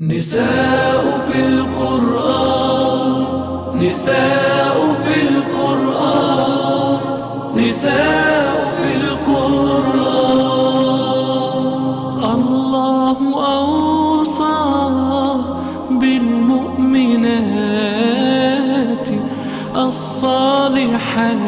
نساء في القرآن نساء في القرآن نساء في القرآن الله أوصى بالمؤمنات الصالحات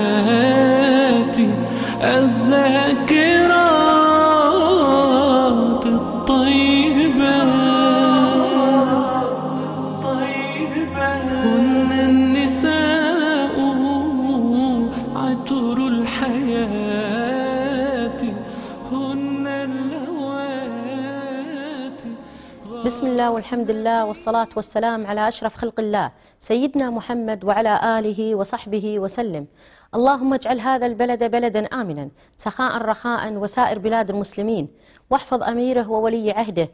الله والحمد لله والصلاة والسلام على أشرف خلق الله سيدنا محمد وعلى آله وصحبه وسلم اللهم اجعل هذا البلد بلدا آمنا سخاء رخاء وسائر بلاد المسلمين واحفظ أميره وولي عهده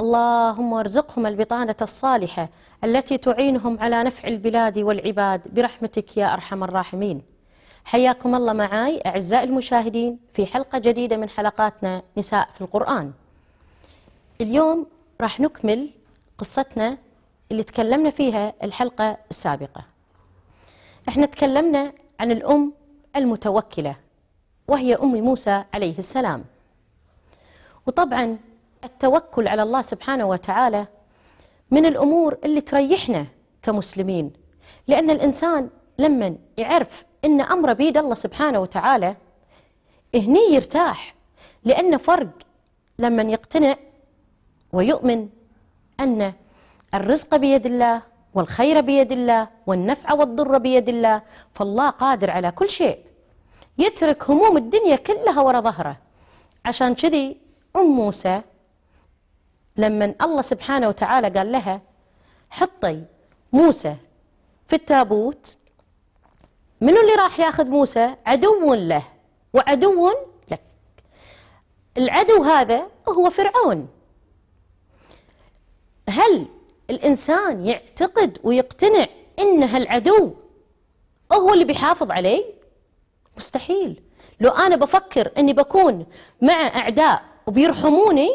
اللهم ارزقهم البطانة الصالحة التي تعينهم على نفع البلاد والعباد برحمتك يا أرحم الراحمين حياكم الله معاي أعزائي المشاهدين في حلقة جديدة من حلقاتنا نساء في القرآن اليوم راح نكمل قصتنا اللي تكلمنا فيها الحلقة السابقة احنا تكلمنا عن الأم المتوكلة وهي أم موسى عليه السلام وطبعا التوكل على الله سبحانه وتعالى من الأمور اللي تريحنا كمسلمين لأن الإنسان لما يعرف أن أمره بيد الله سبحانه وتعالى هني يرتاح لأن فرق لما يقتنع ويؤمن أن الرزق بيد الله والخير بيد الله والنفع والضر بيد الله فالله قادر على كل شيء يترك هموم الدنيا كلها وراء ظهره عشان كذي أم موسى لما الله سبحانه وتعالى قال لها حطي موسى في التابوت من اللي راح ياخذ موسى عدو له وعدو لك العدو هذا هو فرعون هل الإنسان يعتقد ويقتنع إن هالعدو هو اللي بيحافظ علي مستحيل لو أنا بفكر أني بكون مع أعداء وبيرحموني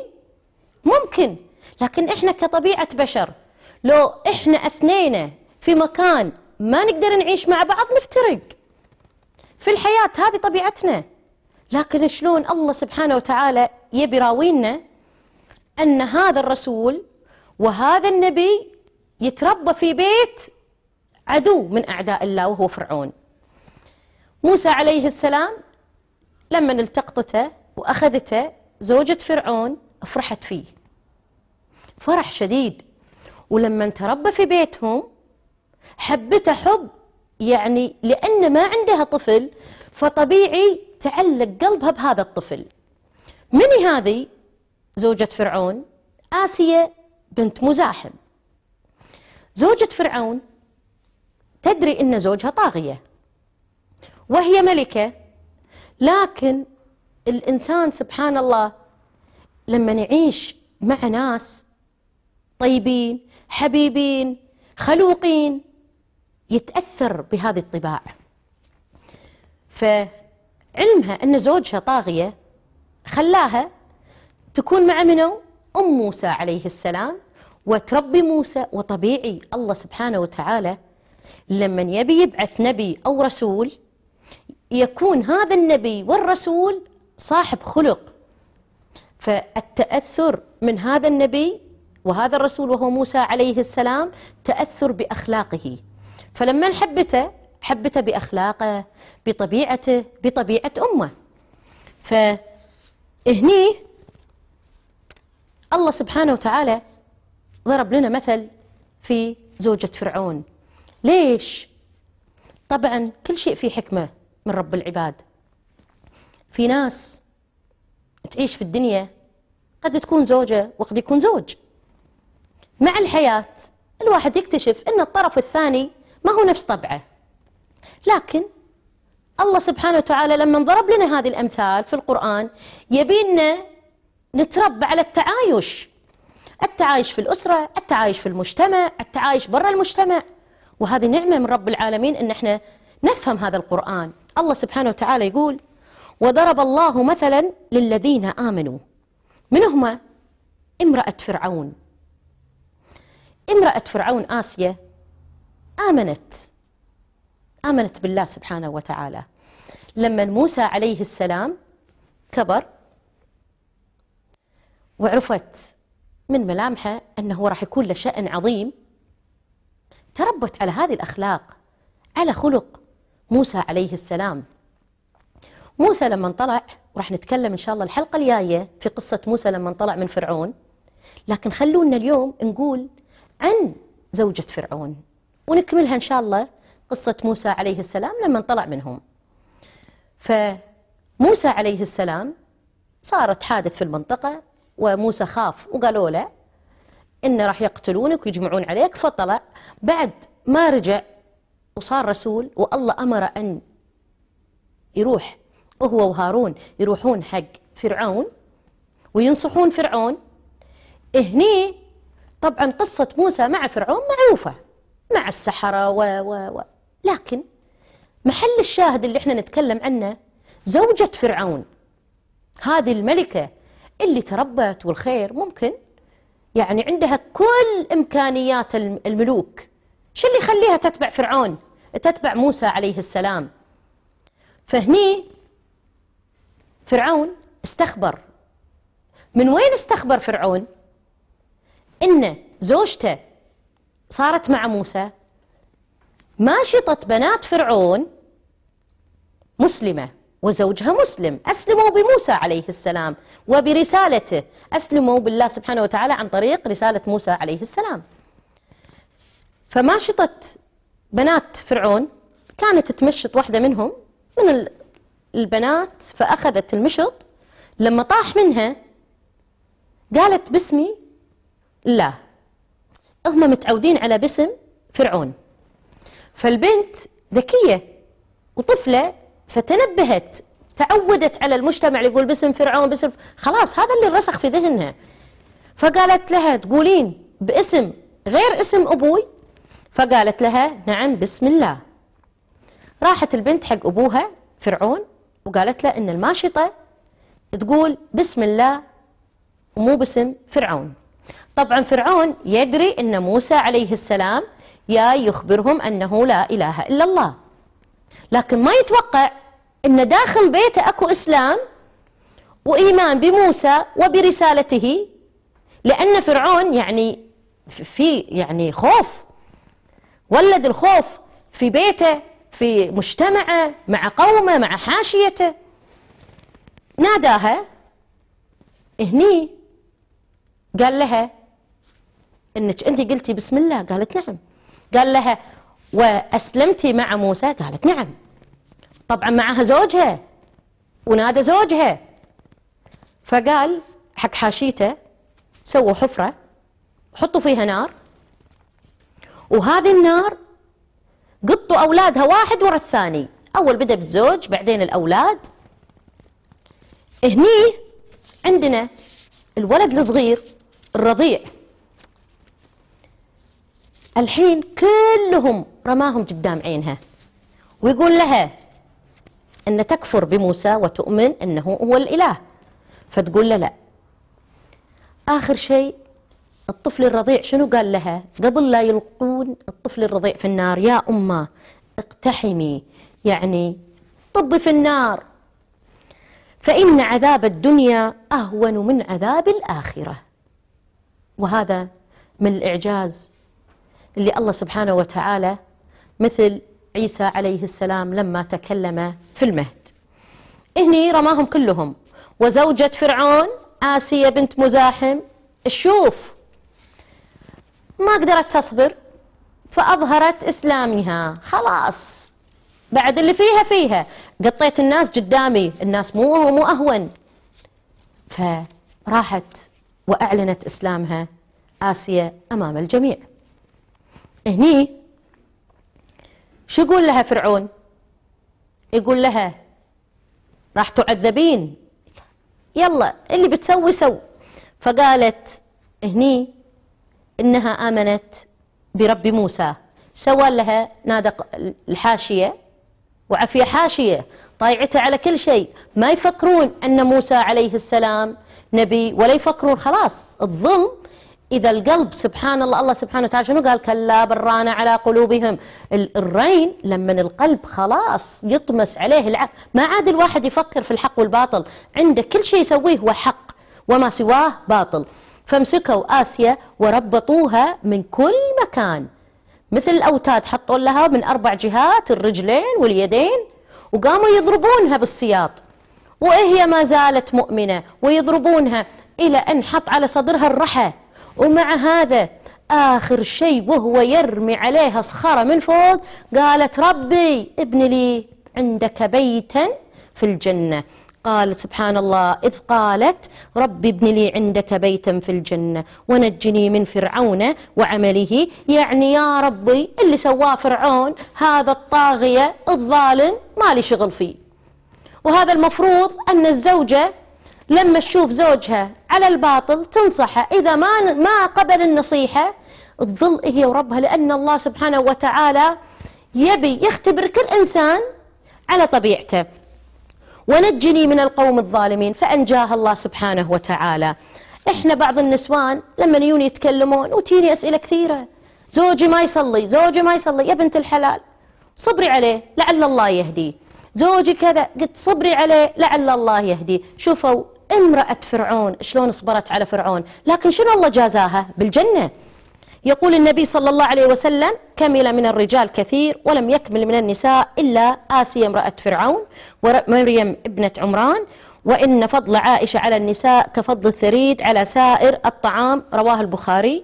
ممكن لكن إحنا كطبيعة بشر لو إحنا أثنينا في مكان ما نقدر نعيش مع بعض نفترق في الحياة هذه طبيعتنا لكن شلون الله سبحانه وتعالى يبي راوينا أن هذا الرسول وهذا النبي يتربى في بيت عدو من أعداء الله وهو فرعون موسى عليه السلام لما التقطته وأخذته زوجة فرعون فرحت فيه فرح شديد ولما تربى في بيتهم حبته حب يعني لأن ما عندها طفل فطبيعي تعلق قلبها بهذا الطفل من هذه زوجة فرعون آسية بنت مزاحم زوجة فرعون تدري أن زوجها طاغية وهي ملكة لكن الإنسان سبحان الله لما يعيش مع ناس طيبين حبيبين خلوقين يتأثر بهذه الطباع فعلمها أن زوجها طاغية خلاها تكون مع منو أم موسى عليه السلام وتربي موسى وطبيعي الله سبحانه وتعالى لما يبي يبعث نبي أو رسول يكون هذا النبي والرسول صاحب خلق فالتأثر من هذا النبي وهذا الرسول وهو موسى عليه السلام تأثر بأخلاقه فلما حبته حبته بأخلاقه بطبيعته بطبيعة أمه فهني الله سبحانه وتعالى ضرب لنا مثل في زوجة فرعون ليش؟ طبعا كل شيء فيه حكمة من رب العباد في ناس تعيش في الدنيا قد تكون زوجة وقد يكون زوج مع الحياة الواحد يكتشف أن الطرف الثاني ما هو نفس طبعه لكن الله سبحانه وتعالى لما ضرب لنا هذه الأمثال في القرآن يبينا نتربى على التعايش التعايش في الأسرة التعايش في المجتمع التعايش برا المجتمع وهذه نعمة من رب العالمين أن احنا نفهم هذا القرآن الله سبحانه وتعالى يقول وضرب الله مثلا للذين آمنوا من هما امرأة فرعون امرأة فرعون آسيا آمنت آمنت بالله سبحانه وتعالى لما موسى عليه السلام كبر وعرفت من ملامحه أنه راح يكون له شأن عظيم تربت على هذه الأخلاق على خلق موسى عليه السلام موسى لما طلع وراح نتكلم إن شاء الله الحلقة الجاية في قصة موسى لما طلع من فرعون لكن خلونا اليوم نقول عن زوجة فرعون ونكملها إن شاء الله قصة موسى عليه السلام لما طلع منهم فموسى عليه السلام صارت حادث في المنطقة وموسى خاف وقالوا له إن راح يقتلونك ويجمعون عليك فطلع بعد ما رجع وصار رسول والله أمر أن يروح وهو وهارون يروحون حق فرعون وينصحون فرعون هني طبعا قصة موسى مع فرعون معروفة مع السحرة و, و, و لكن محل الشاهد اللي احنا نتكلم عنه زوجة فرعون هذه الملكة اللي تربت والخير ممكن يعني عندها كل إمكانيات الملوك شو اللي يخليها تتبع فرعون تتبع موسى عليه السلام فهني فرعون استخبر من وين استخبر فرعون إن زوجته صارت مع موسى ما شطت بنات فرعون مسلمه وزوجها مسلم أسلموا بموسى عليه السلام وبرسالته أسلموا بالله سبحانه وتعالى عن طريق رسالة موسى عليه السلام فما شطت بنات فرعون كانت تمشط واحدة منهم من البنات فأخذت المشط لما طاح منها قالت باسمي الله هم متعودين على باسم فرعون فالبنت ذكية وطفلة فتنبهت تعودت على المجتمع اللي يقول باسم فرعون باسم خلاص هذا اللي رسخ في ذهنها فقالت لها تقولين باسم غير اسم أبوي فقالت لها نعم بسم الله راحت البنت حق أبوها فرعون وقالت له إن الماشطة تقول بسم الله ومو باسم فرعون طبعا فرعون يدري أن موسى عليه السلام يا يخبرهم أنه لا إله إلا الله لكن ما يتوقع ان داخل بيته اكو اسلام وايمان بموسى وبرسالته لان فرعون يعني في يعني خوف ولد الخوف في بيته في مجتمعه مع قومه مع حاشيته ناداها هني قال لها انك انت قلتي بسم الله قالت نعم قال لها واسلمتي مع موسى قالت نعم طبعا معها زوجها ونادى زوجها فقال حق حاشيته سووا حفرة حطوا فيها نار وهذه النار قطوا أولادها واحد ورا الثاني أول بدأ بالزوج بعدين الأولاد هني عندنا الولد الصغير الرضيع الحين كلهم رماهم قدام عينها ويقول لها أن تكفر بموسى وتؤمن أنه هو الإله فتقول له لا آخر شيء الطفل الرضيع شنو قال لها قبل لا يلقون الطفل الرضيع في النار يا أمه اقتحمي يعني طبي في النار فإن عذاب الدنيا أهون من عذاب الآخرة وهذا من الإعجاز اللي الله سبحانه وتعالى مثل عيسى عليه السلام لما تكلم في المهد هني رماهم كلهم وزوجة فرعون آسية بنت مزاحم شوف ما قدرت تصبر فأظهرت إسلامها خلاص بعد اللي فيها فيها قطيت الناس قدامي الناس مو مو أهون فراحت وأعلنت إسلامها آسيا أمام الجميع هني شو يقول لها فرعون يقول لها راح تعذبين يلا اللي بتسوي سو فقالت هني إنها آمنت برب موسى سوى لها نادى الحاشية وعفية حاشية طايعته على كل شيء ما يفكرون أن موسى عليه السلام نبي ولا يفكرون خلاص الظلم إذا القلب سبحان الله الله سبحانه وتعالى شنو قال كلا بران على قلوبهم الرين لما القلب خلاص يطمس عليه العقل ما عاد الواحد يفكر في الحق والباطل عنده كل شيء يسويه هو حق وما سواه باطل فامسكوا آسيا وربطوها من كل مكان مثل الأوتاد حطوا لها من أربع جهات الرجلين واليدين وقاموا يضربونها بالسياط وهي ما زالت مؤمنة ويضربونها إلى أن حط على صدرها الرحى ومع هذا آخر شيء وهو يرمي عليها صخرة من فوق قالت ربي ابن لي عندك بيتا في الجنة قالت سبحان الله إذ قالت رب ابن لي عندك بيتا في الجنة ونجني من فرعون وعمله يعني يا ربي اللي سواه فرعون هذا الطاغية الظالم ما لي شغل فيه وهذا المفروض أن الزوجة لما تشوف زوجها على الباطل تنصحه إذا ما ما قبل النصيحة تظل هي وربها لأن الله سبحانه وتعالى يبي يختبر كل إنسان على طبيعته ونجني من القوم الظالمين فانجاه الله سبحانه وتعالى إحنا بعض النسوان لما يجون يتكلمون وتيني أسئلة كثيرة زوجي ما يصلي زوجي ما يصلي يا بنت الحلال صبري عليه لعل الله يهديه زوجي كذا قلت صبري عليه لعل الله يهديه شوفوا امرأة فرعون شلون صبرت على فرعون لكن شنو الله جازاها بالجنة يقول النبي صلى الله عليه وسلم كمل من الرجال كثير ولم يكمل من النساء إلا آسيا امرأة فرعون ومريم ابنة عمران وإن فضل عائشة على النساء كفضل الثريد على سائر الطعام رواه البخاري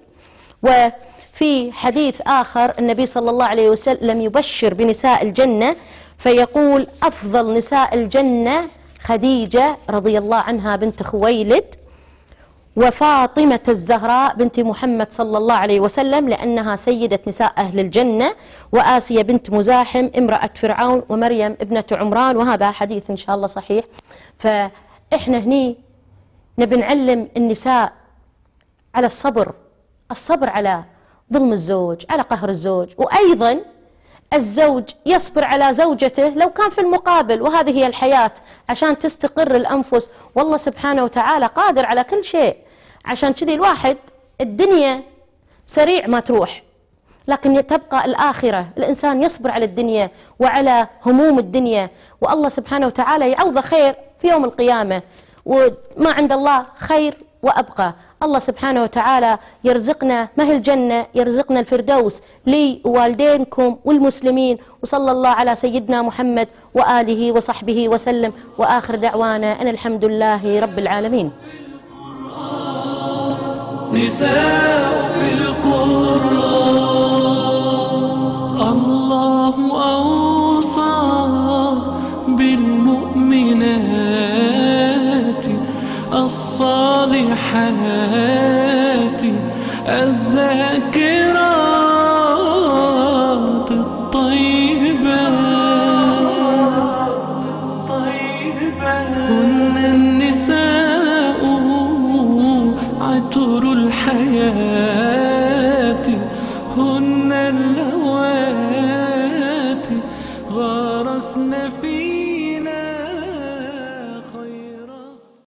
وفي حديث آخر النبي صلى الله عليه وسلم يبشر بنساء الجنة فيقول أفضل نساء الجنة خديجة رضي الله عنها بنت خويلد وفاطمة الزهراء بنت محمد صلى الله عليه وسلم لأنها سيدة نساء أهل الجنة وآسية بنت مزاحم امرأة فرعون ومريم ابنة عمران وهذا حديث إن شاء الله صحيح فإحنا هني نبي نعلم النساء على الصبر الصبر على ظلم الزوج على قهر الزوج وأيضا الزوج يصبر على زوجته لو كان في المقابل وهذه هي الحياة عشان تستقر الأنفس والله سبحانه وتعالى قادر على كل شيء عشان كذي الواحد الدنيا سريع ما تروح لكن تبقى الآخرة الإنسان يصبر على الدنيا وعلى هموم الدنيا والله سبحانه وتعالى يعوض خير في يوم القيامة وما عند الله خير وأبقى الله سبحانه وتعالى يرزقنا ما هي الجنة يرزقنا الفردوس لي ووالدينكم والمسلمين وصلى الله على سيدنا محمد وآله وصحبه وسلم وآخر دعوانا أن الحمد لله رب العالمين نساء في القرآن الله أوصى بالمؤمنات الصالحات حياتي الذاكره